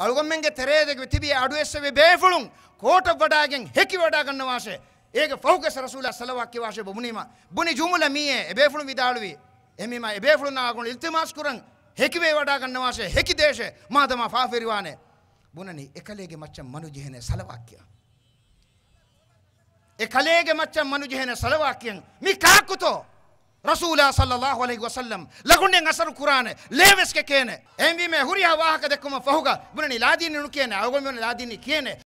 අලුගම්මෙන්ගේ තෙරේදක තිබිය අඩුවෙස්සවේ බේෆුළුන් කෝට වඩාගෙන් හැකි වඩා ගන්න වාශය ඒක ෆෞකස රසූල සලවාක්‍ය වාශය බමුණීම බුනි ජුමුල මීයේ එබේෆුළුන් විදාළුවී එමීම එබේෆුළුන් නාගුණ ඉල්තිමාස් කුරන් හැකිවේ වඩා ගන්න වාශය හැකි දේශේ මාතම ෆාෆිරිවානේ බුණනි එකලේගේ මච්චන් මනුජිහෙන සලවාක්‍ය එකලේගේ මච්චන් මනුජිහෙන සලවාක්‍යන් මි කාකුතෝ රසූලා සල්ලල්ලාහු අලයිහි වසල්ලම් ලකුණෙන් අසරු කුරාන ලේවස් කේන එම්වි මේ හුරියා වාහක දෙකම ෆහුගා බුනනි ලාදීන් නු කියන අවගොම ලාදීන් කියන